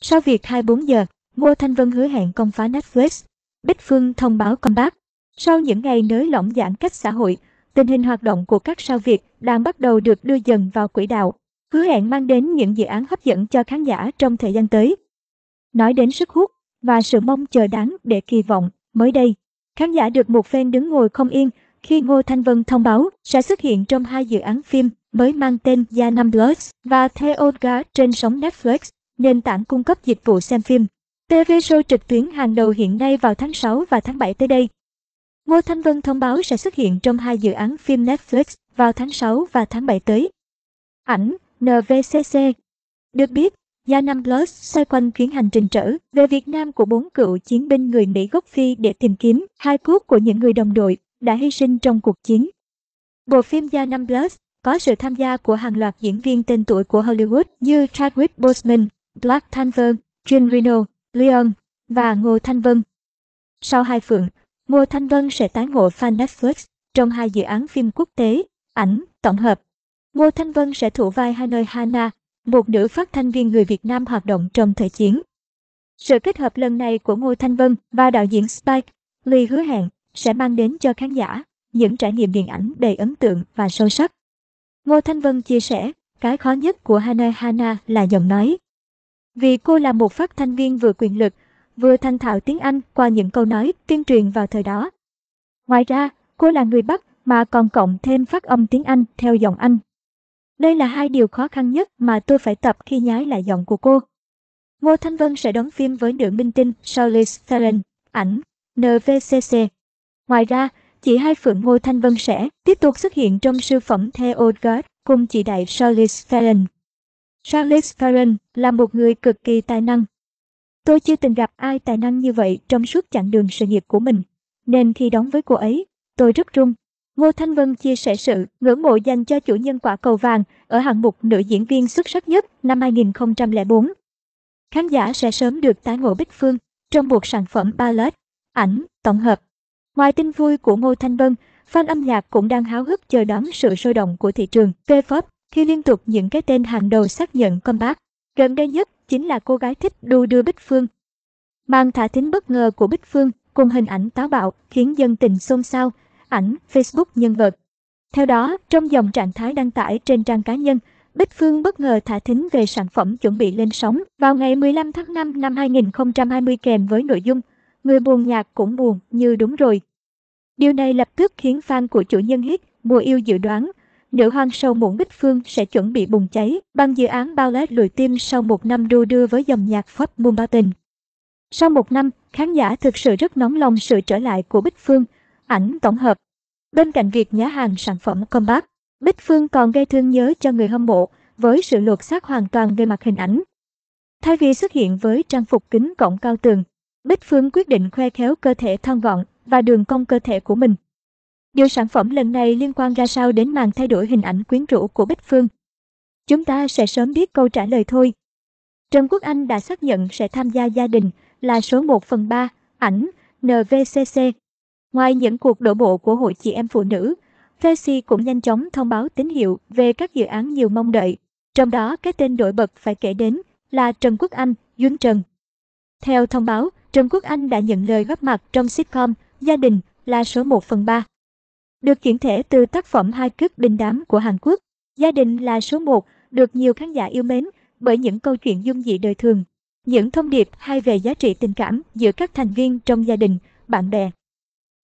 Sau việc 24 giờ, Ngô Thanh Vân hứa hẹn công phá Netflix. Bích Phương thông báo công bác. Sau những ngày nới lỏng giãn cách xã hội, tình hình hoạt động của các sao Việt đang bắt đầu được đưa dần vào quỹ đạo, hứa hẹn mang đến những dự án hấp dẫn cho khán giả trong thời gian tới. Nói đến sức hút và sự mong chờ đáng để kỳ vọng, mới đây, khán giả được một phen đứng ngồi không yên khi Ngô Thanh Vân thông báo sẽ xuất hiện trong hai dự án phim mới mang tên Gia Nam Bloods và Theolga trên sóng Netflix nền tảng cung cấp dịch vụ xem phim. TV show trực tuyến hàng đầu hiện nay vào tháng 6 và tháng 7 tới đây. Ngô Thanh Vân thông báo sẽ xuất hiện trong hai dự án phim Netflix vào tháng 6 và tháng 7 tới. Ảnh NVCC Được biết, Gia Nam Plus xoay quanh chuyến hành trình trở về Việt Nam của bốn cựu chiến binh người Mỹ gốc Phi để tìm kiếm hai cốt của những người đồng đội đã hy sinh trong cuộc chiến. Bộ phim Gia Nam Plus có sự tham gia của hàng loạt diễn viên tên tuổi của Hollywood như Chadwick Boseman, Black Panther, Jim Reno, Leon và Ngô Thanh Vân. Sau hai phượng, Ngô Thanh Vân sẽ tái ngộ fan Netflix trong hai dự án phim quốc tế, ảnh, tổng hợp. Ngô Thanh Vân sẽ thủ vai hai nơi Hana, một nữ phát thanh viên người Việt Nam hoạt động trong thời chiến. Sự kết hợp lần này của Ngô Thanh Vân và đạo diễn Spike Lee hứa hẹn sẽ mang đến cho khán giả những trải nghiệm điện ảnh đầy ấn tượng và sâu sắc. Ngô Thanh Vân chia sẻ, cái khó nhất của Hana Hana là giọng nói. Vì cô là một phát thanh viên vừa quyền lực, vừa thanh thạo tiếng Anh qua những câu nói tuyên truyền vào thời đó. Ngoài ra, cô là người Bắc mà còn cộng thêm phát âm tiếng Anh theo giọng Anh. Đây là hai điều khó khăn nhất mà tôi phải tập khi nhái lại giọng của cô. Ngô Thanh Vân sẽ đóng phim với nữ minh tinh Charlize Theron, ảnh NVCC. Ngoài ra, chị hai Phượng Ngô Thanh Vân sẽ tiếp tục xuất hiện trong siêu phẩm The Old Guard cùng chị đại Charlize Theron. Charles Ferron là một người cực kỳ tài năng. Tôi chưa từng gặp ai tài năng như vậy trong suốt chặng đường sự nghiệp của mình, nên khi đóng với cô ấy, tôi rất rung. Ngô Thanh Vân chia sẻ sự ngưỡng mộ dành cho chủ nhân quả cầu vàng ở hạng mục nữ diễn viên xuất sắc nhất năm 2004. Khán giả sẽ sớm được tái ngộ Bích Phương trong một sản phẩm ballet ảnh, tổng hợp. Ngoài tin vui của Ngô Thanh Vân, fan âm nhạc cũng đang háo hức chờ đón sự sôi động của thị trường K-pop khi liên tục những cái tên hàng đầu xác nhận comeback. Gần đây nhất chính là cô gái thích đu đưa Bích Phương. Màn thả thính bất ngờ của Bích Phương cùng hình ảnh táo bạo khiến dân tình xôn xao, ảnh Facebook nhân vật. Theo đó, trong dòng trạng thái đăng tải trên trang cá nhân, Bích Phương bất ngờ thả thính về sản phẩm chuẩn bị lên sóng vào ngày 15 tháng 5 năm 2020 kèm với nội dung Người buồn nhạc cũng buồn như đúng rồi. Điều này lập tức khiến fan của chủ nhân hit mùa yêu dự đoán nữ hoàng sâu muộn Bích Phương sẽ chuẩn bị bùng cháy, bằng dự án bao lá lùi tim sau một năm đua đưa với dòng nhạc Pháp tình Sau một năm, khán giả thực sự rất nóng lòng sự trở lại của Bích Phương, ảnh tổng hợp. Bên cạnh việc nhá hàng sản phẩm combat, Bích Phương còn gây thương nhớ cho người hâm mộ với sự lột xác hoàn toàn về mặt hình ảnh. Thay vì xuất hiện với trang phục kính cổng cao tường, Bích Phương quyết định khoe khéo cơ thể thon gọn và đường cong cơ thể của mình. Điều sản phẩm lần này liên quan ra sao đến màn thay đổi hình ảnh quyến rũ của Bích Phương? Chúng ta sẽ sớm biết câu trả lời thôi. Trần Quốc Anh đã xác nhận sẽ tham gia gia đình là số 1 phần 3, ảnh, NVCC. Ngoài những cuộc đổ bộ của hội chị em phụ nữ, Pepsi cũng nhanh chóng thông báo tín hiệu về các dự án nhiều mong đợi, trong đó cái tên nổi bật phải kể đến là Trần Quốc Anh, Duyên Trần. Theo thông báo, Trần Quốc Anh đã nhận lời góp mặt trong sitcom Gia đình là số 1 phần 3. Được chuyển thể từ tác phẩm Hai cước đình đám của Hàn Quốc, gia đình là số 1 được nhiều khán giả yêu mến bởi những câu chuyện dung dị đời thường, những thông điệp hay về giá trị tình cảm giữa các thành viên trong gia đình, bạn bè.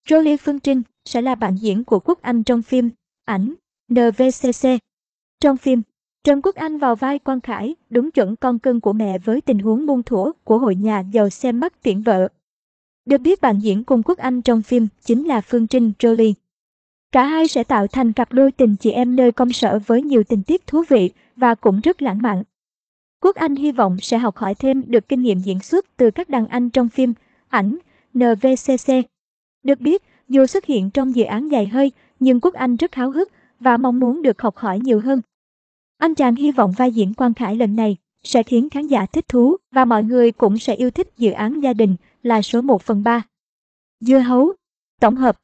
Jolie Phương Trinh sẽ là bạn diễn của Quốc Anh trong phim Ảnh NVCC. Trong phim, Trần Quốc Anh vào vai Quang Khải, đúng chuẩn con cưng của mẹ với tình huống buông thuở của hội nhà giàu xem mắt tuyển vợ. Được biết bạn diễn cùng Quốc Anh trong phim chính là Phương Trinh Jolie. Cả hai sẽ tạo thành cặp đôi tình chị em nơi công sở với nhiều tình tiết thú vị và cũng rất lãng mạn. Quốc Anh hy vọng sẽ học hỏi thêm được kinh nghiệm diễn xuất từ các đàn anh trong phim, ảnh, NVCC. Được biết, dù xuất hiện trong dự án dài hơi, nhưng Quốc Anh rất háo hức và mong muốn được học hỏi nhiều hơn. Anh chàng hy vọng vai diễn Quang Khải lần này sẽ khiến khán giả thích thú và mọi người cũng sẽ yêu thích dự án gia đình là số 1 phần 3. Dưa hấu, tổng hợp